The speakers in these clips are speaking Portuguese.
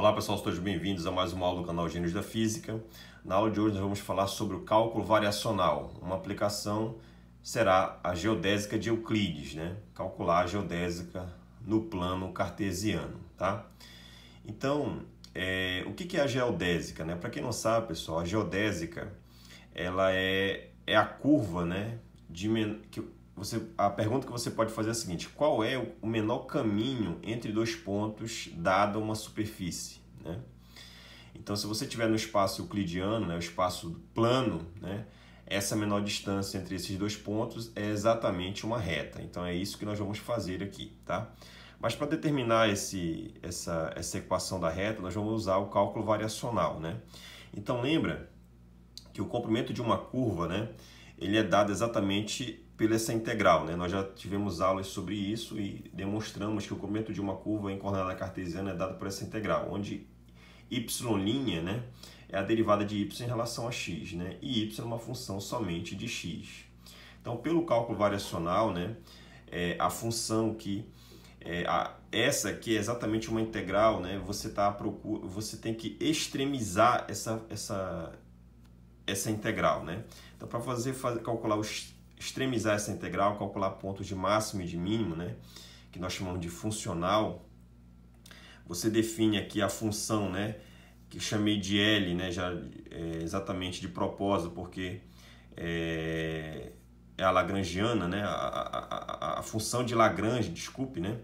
Olá pessoal, todos bem-vindos a mais uma aula do canal Gênios da Física. Na aula de hoje nós vamos falar sobre o cálculo variacional. Uma aplicação será a geodésica de Euclides, né? Calcular a geodésica no plano cartesiano, tá? Então, é, o que é a geodésica, né? Para quem não sabe, pessoal, a geodésica ela é, é a curva, né? De, você, a pergunta que você pode fazer é a seguinte: qual é o menor caminho entre dois pontos dada uma superfície? Né? Então, se você tiver no espaço euclidiano, né, o espaço plano, né, essa menor distância entre esses dois pontos é exatamente uma reta. Então, é isso que nós vamos fazer aqui, tá? Mas para determinar esse, essa, essa equação da reta, nós vamos usar o cálculo variacional, né? Então, lembra que o comprimento de uma curva, né, ele é dado exatamente pela essa integral. Né? Nós já tivemos aulas sobre isso e demonstramos que o comprimento de uma curva em coordenada cartesiana é dado por essa integral, onde y' né, é a derivada de y em relação a x, né? e y é uma função somente de x. Então, pelo cálculo variacional, né, é a função que é a, essa aqui é exatamente uma integral, né? Você tá procura, você tem que extremizar essa essa essa integral, né? Então, para fazer, fazer calcular extremizar essa integral, calcular pontos de máximo e de mínimo, né? que nós chamamos de funcional, você define aqui a função, né? que chamei de L, né? já é, exatamente de propósito, porque é, é a lagrangiana, né? A, a, a, a, função de Lagrange, desculpe, né?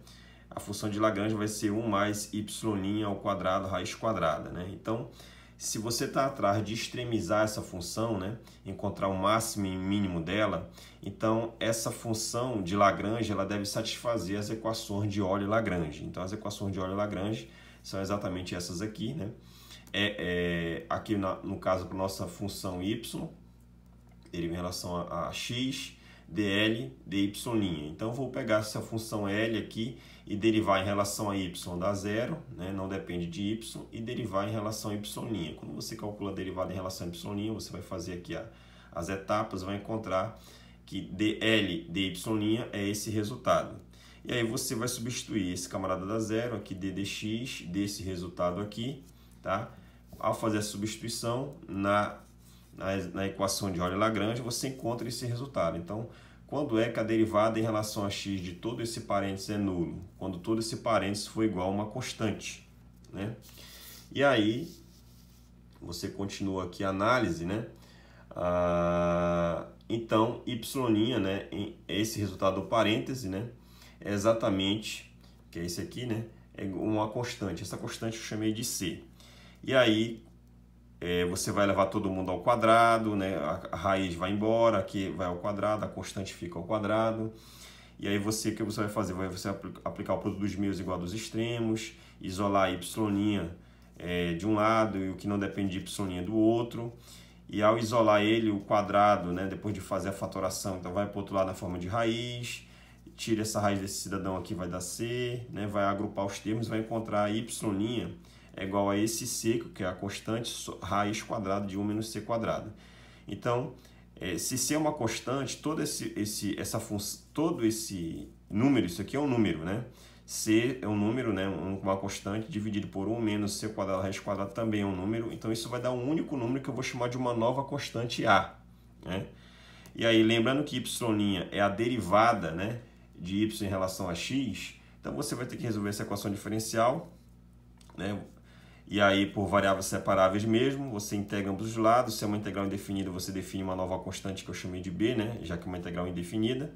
a função de Lagrange vai ser 1 mais y' ao quadrado raiz quadrada. Né? Então, se você está atrás de extremizar essa função, né, encontrar o máximo e mínimo dela, então essa função de Lagrange ela deve satisfazer as equações de Euler-Lagrange. Então as equações de Euler-Lagrange são exatamente essas aqui, né? É, é aqui na, no caso para nossa função y, ele em relação a, a x, dl dy. Então vou pegar essa função L aqui e derivar em relação a y dá zero, né? não depende de y, e derivar em relação a y'. Quando você calcula a derivada em relação a y', você vai fazer aqui a, as etapas, vai encontrar que dl dy é esse resultado. E aí você vai substituir esse camarada dá zero aqui d dx desse resultado aqui, tá? Ao fazer a substituição na na, na equação de Euler-Lagrange, você encontra esse resultado. Então, quando é que a derivada em relação a x de todo esse parênteses é nulo? Quando todo esse parênteses for igual a uma constante, né? E aí, você continua aqui a análise, né? Ah, então, y', né? Esse resultado do parêntese, né? É exatamente, que é esse aqui, né? É uma constante. Essa constante eu chamei de C. E aí, é, você vai levar todo mundo ao quadrado, né? a raiz vai embora, aqui vai ao quadrado, a constante fica ao quadrado. E aí você, o que você vai fazer? Vai você aplicar o produto dos meios igual dos extremos, isolar y' é, de um lado e o que não depende de y' do outro. E ao isolar ele, o quadrado, né, depois de fazer a fatoração, então vai para o outro lado na forma de raiz, tira essa raiz desse cidadão aqui, vai dar c, né, vai agrupar os termos, vai encontrar y' é igual a esse c que é a constante raiz quadrada de 1 menos c quadrado. Então, é, se c é uma constante, todo esse, esse, essa função, todo esse número, isso aqui é um número, né? c é um número, né? uma constante, dividido por 1 menos c quadrado raiz quadrada também é um número. Então, isso vai dar um único número que eu vou chamar de uma nova constante a, né? E aí, lembrando que y' é a derivada né, de y em relação a x, então você vai ter que resolver essa equação diferencial, né, e aí, por variáveis separáveis mesmo, você integra ambos os lados. Se é uma integral indefinida, você define uma nova constante que eu chamei de b, né? já que é uma integral indefinida.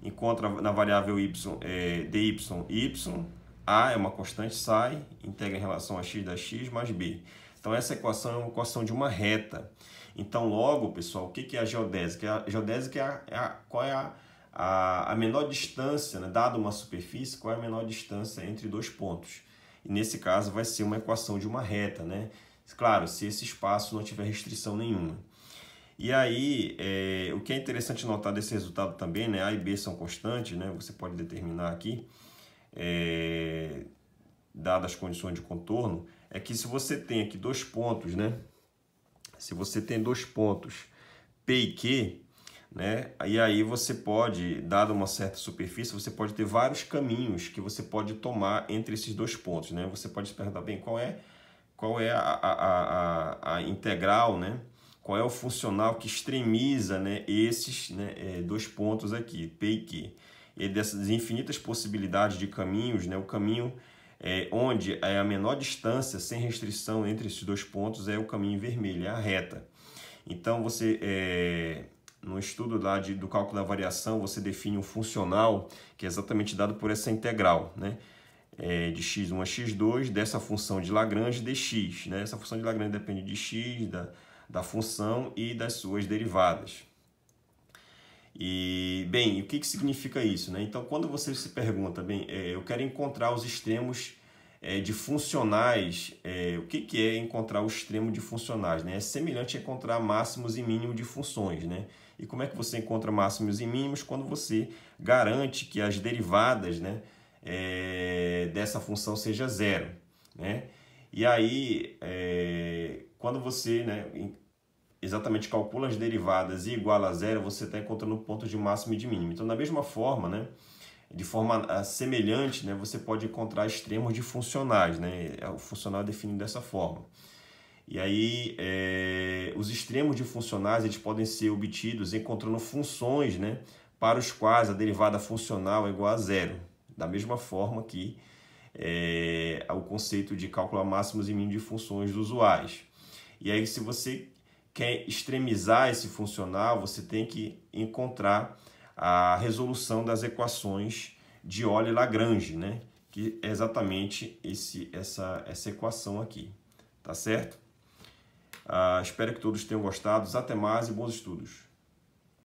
Encontra na variável y, é, dy, y, a é uma constante, sai, integra em relação a x da x mais b. Então, essa equação é uma equação de uma reta. Então, logo, pessoal, o que é a geodésica? A geodésica é, a, é a, qual é a, a, a menor distância, né? dada uma superfície, qual é a menor distância entre dois pontos. E nesse caso vai ser uma equação de uma reta, né? Claro, se esse espaço não tiver restrição nenhuma. E aí, é, o que é interessante notar desse resultado também, né? A e B são constantes, né? Você pode determinar aqui, é, dadas as condições de contorno, é que se você tem aqui dois pontos, né? Se você tem dois pontos P e Q, né? E aí você pode, dada uma certa superfície, você pode ter vários caminhos que você pode tomar entre esses dois pontos, né? Você pode se perguntar bem qual é qual é a, a, a, a integral, né? Qual é o funcional que extremiza, né? Esses né, é, dois pontos aqui, p e q. E dessas infinitas possibilidades de caminhos, né? O caminho é, onde é a menor distância sem restrição entre esses dois pontos é o caminho vermelho, é a reta. Então você é, no estudo lá de, do cálculo da variação, você define um funcional que é exatamente dado por essa integral, né? É, de x1 a x2 dessa função de Lagrange dx, né? Essa função de Lagrange depende de x, da, da função e das suas derivadas. E, bem, o que, que significa isso? Né? Então, quando você se pergunta, bem, é, eu quero encontrar os extremos é, de funcionais, é, o que, que é encontrar o extremo de funcionais? Né? É semelhante a encontrar máximos e mínimos de funções, né? E como é que você encontra máximos e mínimos quando você garante que as derivadas né, é, dessa função seja zero. Né? E aí, é, quando você né, exatamente calcula as derivadas e igual a zero, você está encontrando pontos de máximo e de mínimo. Então, da mesma forma, né, de forma ah, semelhante, né, você pode encontrar extremos de funcionais. Né? É, o funcional é definido dessa forma. E aí, é, os extremos de funcionais eles podem ser obtidos encontrando funções né, para os quais a derivada funcional é igual a zero. Da mesma forma que é, o conceito de cálculo máximos e mínimos de funções usuais. E aí, se você quer extremizar esse funcional, você tem que encontrar a resolução das equações de Euler Lagrange, né? que é exatamente esse, essa, essa equação aqui. Tá certo? Ah, espero que todos tenham gostado. Até mais e bons estudos.